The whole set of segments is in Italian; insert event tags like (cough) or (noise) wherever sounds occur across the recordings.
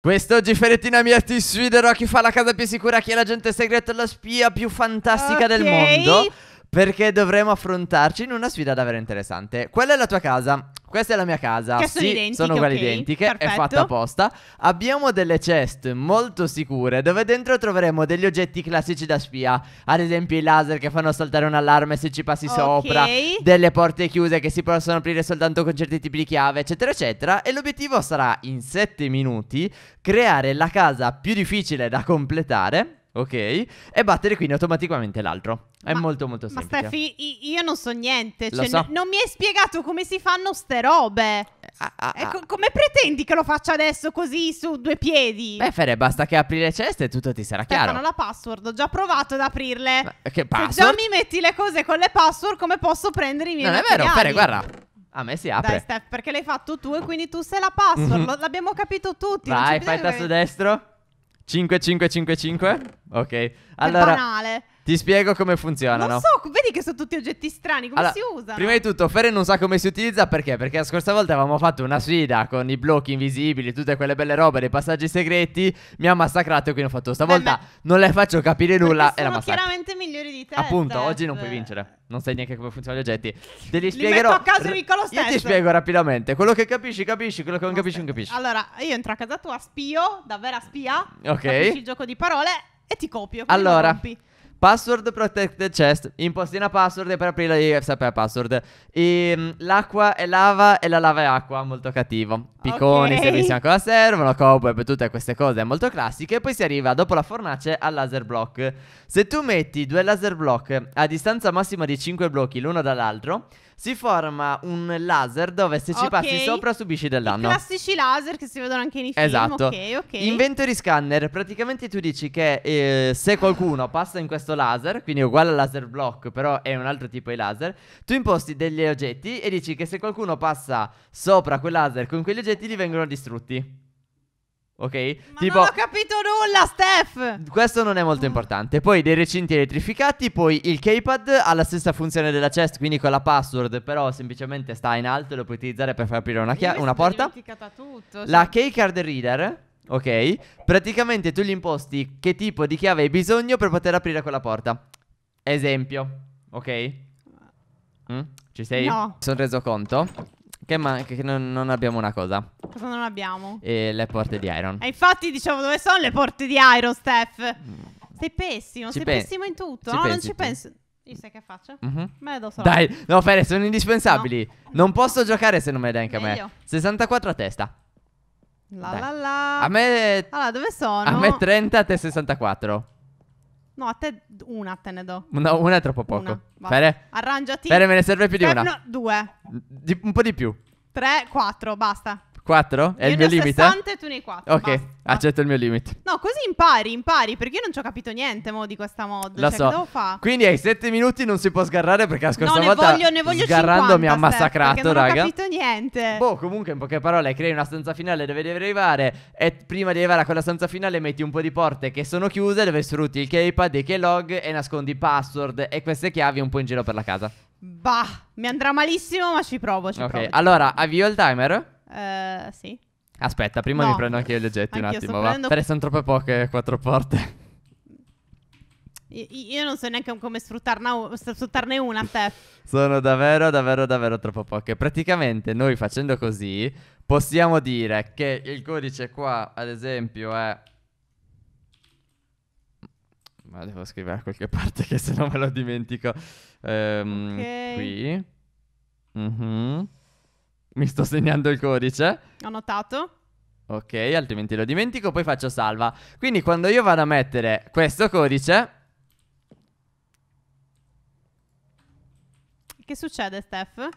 Quest'oggi Ferettina ti sfiderò chi fa la casa più sicura, chi è l'agente segreto e la spia più fantastica okay. del mondo. Perché dovremo affrontarci in una sfida davvero interessante. Quella è la tua casa. Questa è la mia casa. Che sono sì, identiche. Sono uguali okay, identiche. Perfetto. È fatta apposta. Abbiamo delle chest molto sicure dove dentro troveremo degli oggetti classici da spia. Ad esempio i laser che fanno saltare un allarme se ci passi okay. sopra. Delle porte chiuse che si possono aprire soltanto con certi tipi di chiave, eccetera, eccetera. E l'obiettivo sarà in 7 minuti creare la casa più difficile da completare Ok, e battere quindi automaticamente l'altro. È ma, molto molto semplice. Ma Steffi, io non so niente, cioè so. N- non mi hai spiegato come si fanno ste robe. Ah, ah, ah. Co- come pretendi che lo faccia adesso così su due piedi? Beh, Fere, basta che apri le ceste e tutto ti sarà Stefano, chiaro. Ma non la password, ho già provato ad aprirle. Ma che password? Se già mi metti le cose con le password, come posso prendere i miei Non materiali? è vero, Fere, guarda. A me si apre. Dai, Steph, perché l'hai fatto tu e quindi tu sei la password. Mhm. L'abbiamo capito tutti. Vai, fai il tasto destro. 5555? Ok. Allora, banale. ti spiego come funzionano. Non so, vedi che sono tutti oggetti strani, come allora, si usano? Prima di tutto, Feren non sa come si utilizza perché? Perché la scorsa volta avevamo fatto una sfida con i blocchi invisibili, tutte quelle belle robe dei passaggi segreti, mi ha massacrato e quindi ho fatto stavolta Beh, non le faccio capire nulla e la massacro. chiaramente migliori di te. Appunto, oggi non puoi vincere non sai neanche come funzionano gli oggetti. Te li spiegherò. Li metto a caso Niccolo stesso. Io ti spiego rapidamente. Quello che capisci, capisci. Quello che non capisci, non capisci. Allora, io entro a casa tua, spio, da vera spia. Ok. Capisci il gioco di parole e ti copio. Allora. Password protected chest, impostina password per aprire i sapere password. E, ehm, l'acqua è lava e la lava è acqua, molto cattivo. Picconi, okay. servizi ancora servono, cobweb, tutte queste cose molto classiche. E poi si arriva dopo la fornace al laser block. Se tu metti due laser block a distanza massima di 5 blocchi l'uno dall'altro, si forma un laser dove se ci okay. passi sopra subisci del danno. I classici laser che si vedono anche nei film. Esatto. Ok, ok. Inventory scanner, praticamente tu dici che eh, se qualcuno passa in questo questo laser, quindi è uguale al laser block, però è un altro tipo di laser. Tu imposti degli oggetti e dici che se qualcuno passa sopra quel laser con quegli oggetti li vengono distrutti. Ok? Ma tipo, non ho capito nulla, Steph! Questo non è molto importante. Poi dei recinti elettrificati, poi il keypad ha la stessa funzione della chest, quindi con la password, però semplicemente sta in alto e lo puoi utilizzare per far aprire una, una porta. Tutto, cioè. La keycard reader Ok? Praticamente tu gli imposti che tipo di chiave hai bisogno per poter aprire quella porta. Esempio, ok? Mm? Ci sei? No. Mi sono reso conto che, che non, non, abbiamo una cosa. Cosa non abbiamo? E le porte di Iron. E eh, infatti diciamo dove sono le porte di Iron, Steph? Mm. Sei pessimo, ci sei pessimo in tutto. no, non ci penso. Io sai che faccio? Mm -hmm. Me le do solo. Dai, no, Fere, sono indispensabili. No. Non posso giocare se non me le dai anche Meglio. a me. 64 a testa. La Dai. la la. A me. Allora, dove sono? A me 30, a te 64. No, a te una te ne do. No, una è troppo poco. Una, Fere. Arrangiati. Fere, me ne serve più di una. No, due. Di, un po' di più. 3, 4, basta. 4? È io il mio limite? 60 e tu ne hai 4. Ok, basta, accetto il mio limite. No, così impari, impari, perché io non ci ho capito niente mo di questa mod. Lo cioè, so. Quindi ai 7 minuti non si può sgarrare perché la scorsa no, volta ne voglio, ne voglio sgarrando 50, mi ha massacrato, non raga. Non ho capito niente. Boh, comunque in poche parole crei una stanza finale dove devi arrivare e prima di arrivare a quella stanza finale metti un po' di porte che sono chiuse dove sfrutti il keypad, i keylog e nascondi password e queste chiavi un po' in giro per la casa. Bah, mi andrà malissimo ma ci provo, ci Ok, provo, ci allora avvio il timer. Uh, sì. Aspetta, prima no. mi prendo anche io gli oggetti anche un attimo, va. Prendendo... Perché sono troppe poche quattro porte. Io non so neanche come sfruttarne una, te. (laughs) Sono davvero, davvero, davvero troppo poche. Praticamente noi facendo così possiamo dire che il codice qua, ad esempio, è... Ma devo scrivere da qualche (laughs) parte che se no me lo dimentico. Ehm, okay. Qui. Mhm. uh mi sto segnando il codice. Ho notato. Ok, altrimenti lo dimentico, poi faccio salva. Quindi quando io vado a mettere questo codice... Che succede, Steph?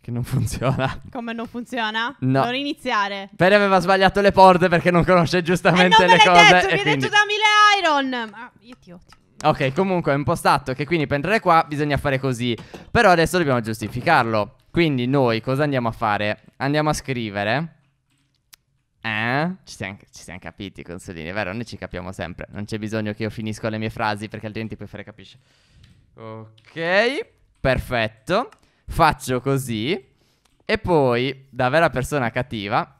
Che non funziona. Come non funziona? No. Non iniziare. Per aveva sbagliato le porte perché non conosce giustamente le cose. eh, non le cose. Detto, e mi quindi... hai detto da le iron. Ma io ti odio. Ok, comunque è impostato che quindi per entrare qua bisogna fare così. Però adesso dobbiamo giustificarlo. Quindi noi cosa andiamo a fare? Andiamo a scrivere. Eh? Ci siamo, ci siamo capiti, consolini, vero? Noi ci capiamo sempre. Non c'è bisogno che io finisco le mie frasi perché altrimenti poi fare capisce. Ok, perfetto. Faccio così. E poi, da vera persona cattiva...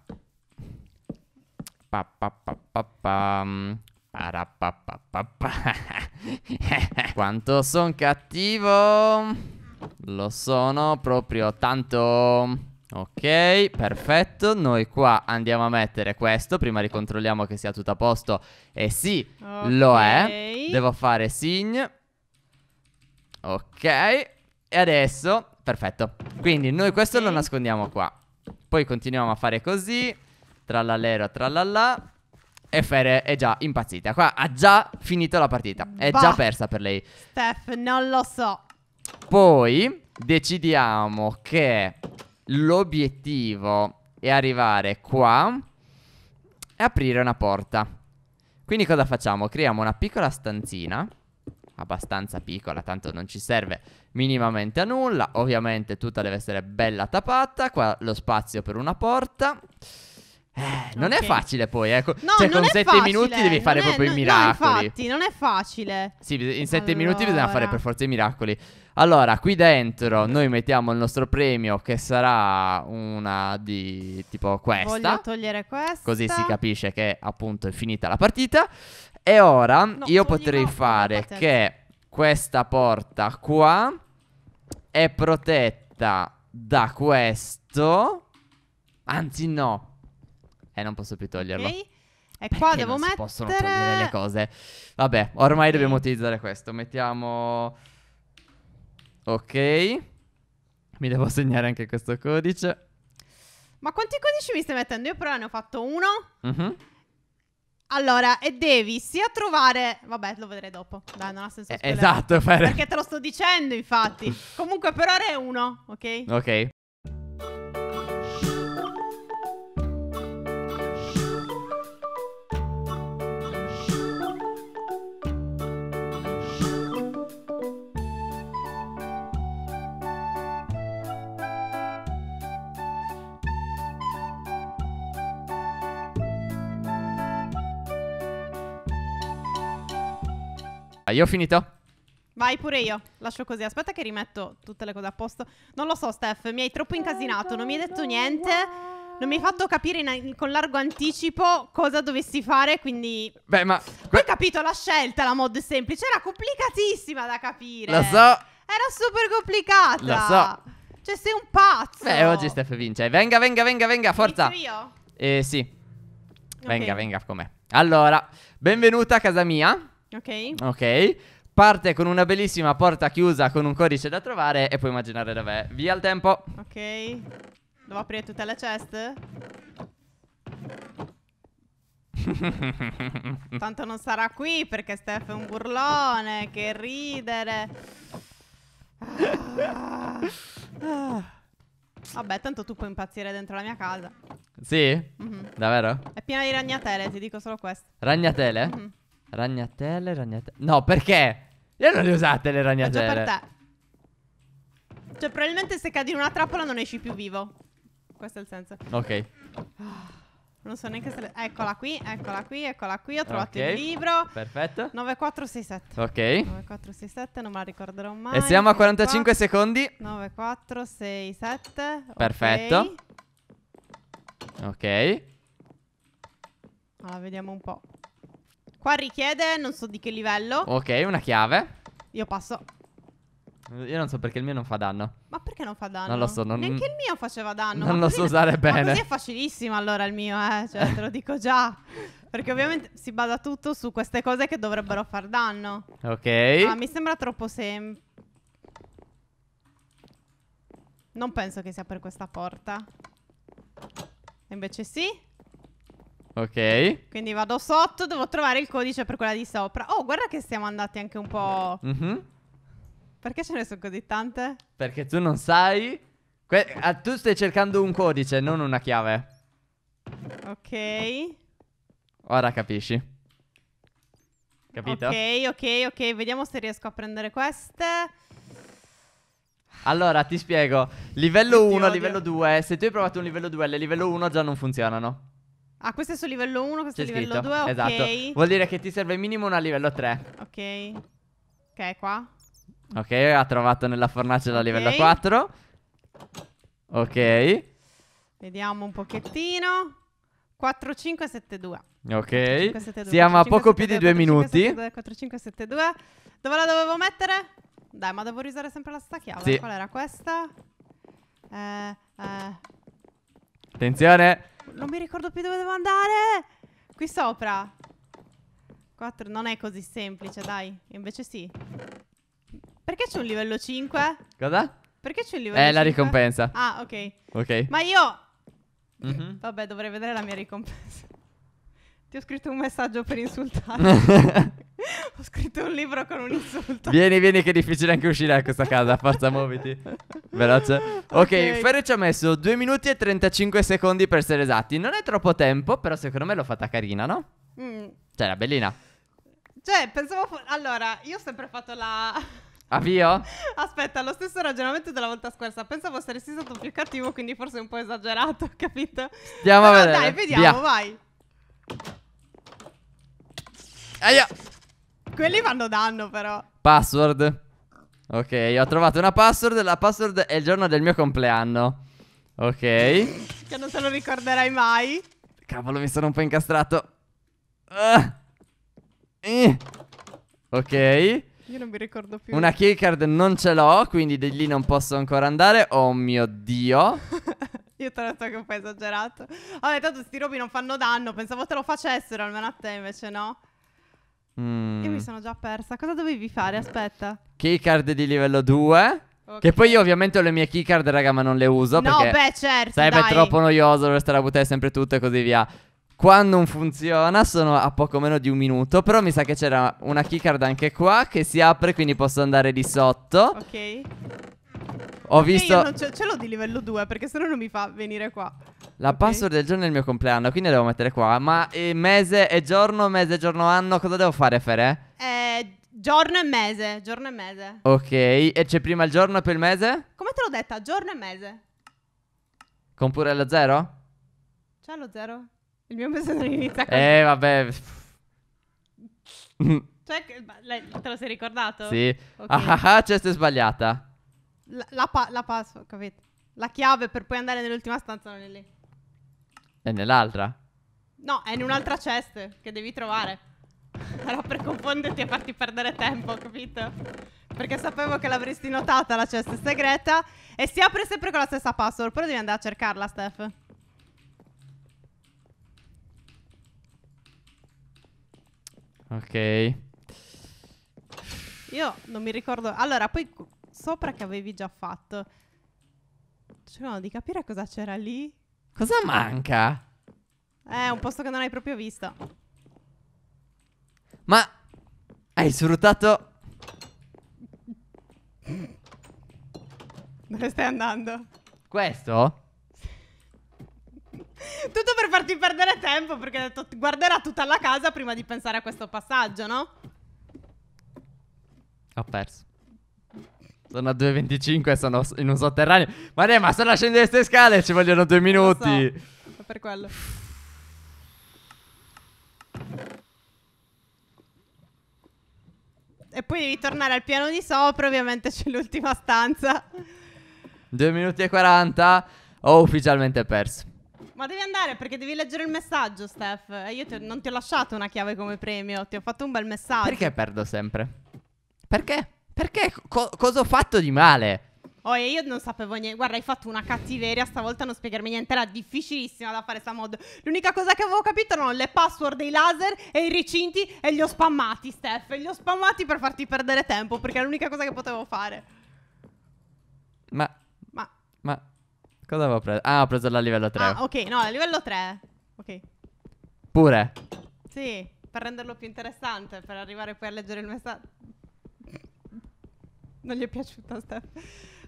Pa, pa, pa, pa, pa, mm, (laughs) Quanto son cattivo... Lo sono proprio tanto... Ok, perfetto. Noi qua andiamo a mettere questo. Prima ricontrolliamo che sia tutto a posto. E sì, okay. lo è. Devo fare sign. Ok. E adesso, perfetto. Quindi noi questo okay. lo nascondiamo qua. Poi continuiamo a fare così. Trallallero, trallallà. E Fere è già impazzita. Qua ha già finito la partita. È bah. già persa per lei. Steph, non lo so. Poi decidiamo che l'obiettivo è arrivare qua e aprire una porta. Quindi cosa facciamo? Creiamo una piccola stanzina, abbastanza piccola, tanto non ci serve minimamente a nulla. Ovviamente tutta deve essere bella tapata, qua lo spazio per una porta. Eh, non okay. è facile poi, ecco. Eh. No, cioè, con 7 minuti devi fare non proprio è, i miracoli. No, infatti, non è facile. Sì, in 7 allora... minuti bisogna fare per forza i miracoli. Allora, qui dentro noi mettiamo il nostro premio che sarà una di tipo questa. Voglio togliere questa. Così si capisce che appunto è finita la partita. E ora no, io potrei no, fare che questa porta qua è protetta da questo. Anzi no. E eh, non posso più toglierlo. Okay. E Perché qua devo non mettere... si possono togliere le cose. Vabbè, ormai okay. dobbiamo utilizzare questo. Mettiamo Ok. Mi devo segnare anche questo codice. Ma quanti codici mi stai mettendo? Io però ne ho fatto uno. Uh-huh. Allora, e devi sia trovare... Vabbè, lo vedrei dopo. Dai, non ha senso. Eh, esatto, (laughs) fare... Perché te lo sto dicendo, infatti. (laughs) Comunque, per ora è uno, ok? Ok. Io ho finito. Vai pure io, lascio così. Aspetta che rimetto tutte le cose a posto. Non lo so, Steph, mi hai troppo incasinato, non mi hai detto niente. Non mi hai fatto capire in, con largo anticipo cosa dovessi fare, quindi... Beh, ma... Poi ho capito la scelta, la mod semplice. Era complicatissima da capire. Lo so. Era super complicata. Lo so. Cioè, sei un pazzo. Beh, oggi Steph vince. Venga, venga, venga, venga, forza. Inizio io? Eh, sì. Venga, okay. venga com'è. Allora, benvenuta a casa mia. Ok. Ok. Parte con una bellissima porta chiusa con un codice da trovare e puoi immaginare dov'è. Via il tempo. Ok. Devo aprire tutta la chest? (laughs) Tanto non sarà qui perché Steph è un burlone. Che ridere. (laughs) Vabbè, tanto tu puoi impazzire dentro la mia casa. Sì? Mm -hmm. Davvero? È piena di ragnatele, ti dico solo questo. Ragnatele? Mm -hmm. Ragnatelle, ragnatelle. No, perché? Io non le usate le ragnatele. Faccio per te. Cioè, probabilmente se cadi in una trappola non esci più vivo. Questo è il senso. Ok. Ah, non so neanche se le... Eccola qui, eccola qui, eccola qui. Ho trovato okay. il libro. Perfetto. 9467. Ok. 9467, non me la ricorderò mai. E siamo a 45 4, secondi. 9467. Perfetto. Ok. Allora, vediamo un po'. Qua richiede, non so di che livello. Ok, una chiave. Io passo. Io non so perché il mio non fa danno. Ma perché non fa danno? Non lo so. Non... Neanche il mio faceva danno. Non lo so usare bene. Ma così è facilissimo allora il mio, eh. Cioè, te lo (laughs) dico già. Perché ovviamente si basa tutto su queste cose che dovrebbero far danno. Ok. Ah, mi sembra troppo semplice. Non penso che sia per questa porta. Invece sì. Ok. Quindi vado sotto, devo trovare il codice per quella di sopra. Oh, guarda che siamo andati anche un po'... Mm-hmm. Perché ce ne sono così tante? Perché tu non sai... Que ah, tu stai cercando un codice, non una chiave. Ok. Ora capisci. Capito? Ok, ok, ok. Vediamo se riesco a prendere queste. Allora, ti spiego. Livello 1, livello 2. Se tu hai provato un livello 2 le livello 1 già non funzionano. Ah, questo è sul livello 1, questo è sul livello 2, ok. Esatto. Vuol dire che ti serve minimo una livello 3. Ok. Ok, qua. Ok, ha trovato nella fornace la okay. livello 4. Ok. Vediamo un pochettino. 4, 5, 7, 2. Ok. 5, 7, 2. Siamo a poco 7, più 2, di 2 minuti. 5, 4, 5, 7, 2. Dove la dovevo mettere? Dai, ma devo usare sempre la stacchiava. Sì. Qual era questa? Eh, eh. Attenzione. Non mi ricordo più dove devo andare. Qui sopra. 4. Non è così semplice, dai. Invece sì. Perché c'è un livello 5? Cosa? Perché c'è un livello eh, 5? È la ricompensa. Ah, ok. Ok. Ma io... Mm -hmm. Vabbè, dovrei vedere la mia ricompensa. (laughs) Ti ho scritto un messaggio per insultarmi. (laughs) (laughs) Ho scritto un libro con un insulto. Vieni, vieni, che è difficile anche uscire da questa casa. Forza, muoviti. Veloce. Ok, okay. Ferre ci ha messo 2 minuti e 35 secondi per essere esatti. Non è troppo tempo, però secondo me l'ho fatta carina, no? Mm. Cioè, era bellina. Cioè, pensavo. Fu- allora, io ho sempre fatto la. Avvio? (laughs) Aspetta, lo stesso ragionamento della volta scorsa. Pensavo saresti stato più cattivo, quindi forse un po' esagerato, (laughs) capito? Andiamo a vedere. Dai, vediamo, Via. vai. Aia quelli fanno danno però. Password. Ok, ho trovato una password. La password è il giorno del mio compleanno. Ok. che non se lo ricorderai mai. Cavolo, mi sono un po' incastrato. Ah. Eh. Ok. Io non mi ricordo più. Una keycard non ce l'ho, quindi di lì non posso ancora andare. Oh mio dio. (laughs) Io te l'ho detto che ho un po' esagerato. Vabbè, tanto sti robi non fanno danno. Pensavo te lo facessero almeno a te, invece no. Mm. Io mi mm. sono già persa. Cosa dovevi fare? Aspetta. Keycard di livello 2. Okay. Che poi io ovviamente ho le mie keycard, raga, ma non le uso. No, beh, certo. Sarebbe dai. troppo noioso dover stare a buttare sempre tutto e così via. Qua non funziona, sono a poco meno di un minuto. Però mi sa che c'era una keycard anche qua che si apre, quindi posso andare di sotto. Ok. Ho visto. Io non ce, ce l'ho di livello 2 perché sennò non mi fa venire qua. La password del giorno è il mio compleanno, quindi la devo mettere qua. Ma eh, mese e giorno, mese e giorno anno, cosa devo fare, Fere? Eh, giorno e mese, giorno e mese. Ok, e c'è prima il giorno e poi il mese? Come te l'ho detta? Giorno e mese. Con pure lo zero? C'è lo zero? Il mio mese non inizia con... Eh, vabbè. (laughs) cioè, te lo sei ricordato? Sì. Okay. Ah, ah, ah, cioè, sei sbagliata. La, la, pa- la password, capito? La chiave per poi andare nell'ultima stanza non è lì. È nell'altra? No, è in un'altra chest che devi trovare. Era per confonderti e farti perdere tempo, capito? Perché sapevo che l'avresti notata la cesta segreta e si apre sempre con la stessa password, però devi andare a cercarla, Steph. Ok. Io non mi ricordo. Allora, poi sopra che avevi già fatto. Cercavo di capire cosa c'era lì Cosa manca? Eh, un posto che non hai proprio visto. Ma hai sfruttato... Dove stai andando? Questo? Tutto per farti perdere tempo perché guarderà tutta la casa prima di pensare a questo passaggio, no? Ho perso. Sono a 2,25 e sono in un sotterraneo. Ma dai, ma solo a scendere queste scale ci vogliono due minuti. so, per quello. E poi devi tornare al piano di sopra, ovviamente c'è l'ultima stanza. 2 minuti e 40. Ho ufficialmente perso. Ma devi andare perché devi leggere il messaggio, Steph. Io ti non ti ho lasciato una chiave come premio, ti ho fatto un bel messaggio. Perché perdo sempre? Perché? Perché co- cosa ho fatto di male? Oh, e io non sapevo niente. Guarda, hai fatto una cattiveria stavolta non spiegarmi niente. Era difficilissima da fare sta mod. L'unica cosa che avevo capito erano le password dei laser e i recinti e li ho spammati, Steph. E li ho spammati per farti perdere tempo, perché è l'unica cosa che potevo fare. Ma. Ma. Ma. Cosa avevo preso? Ah, ho preso la livello 3. Ah, ok, no, la livello 3. Ok. Pure. Sì, per renderlo più interessante, per arrivare poi a leggere il messaggio. Non gli è piaciuta Steph.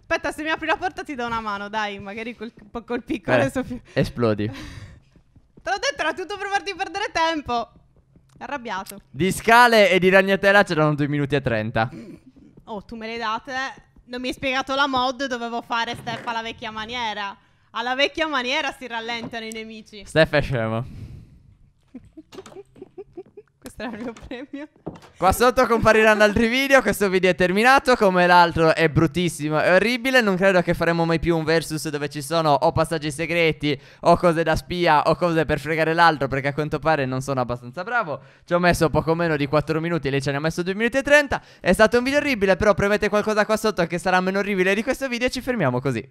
Aspetta, se mi apri la porta ti do una mano, dai, magari col, col piccolo Beh, Sofia. Esplodi. (laughs) Te l'ho detto, era tutto per farti perdere tempo. Arrabbiato. Di scale e di ragnatela c'erano 2 minuti e 30. Oh, tu me le date? Non mi hai spiegato la mod, dovevo fare Steph alla vecchia maniera. Alla vecchia maniera si rallentano i nemici. Steph è scemo. (laughs) Questo era il mio premio. Qua sotto compariranno altri video, questo video è terminato, come l'altro è bruttissimo e orribile, non credo che faremo mai più un versus dove ci sono o passaggi segreti o cose da spia o cose per fregare l'altro perché a quanto pare non sono abbastanza bravo. Ci ho messo poco meno di 4 minuti, lei ce ne ha messo 2 minuti e 30, è stato un video orribile, però premete qualcosa qua sotto che sarà meno orribile di questo video e ci fermiamo così.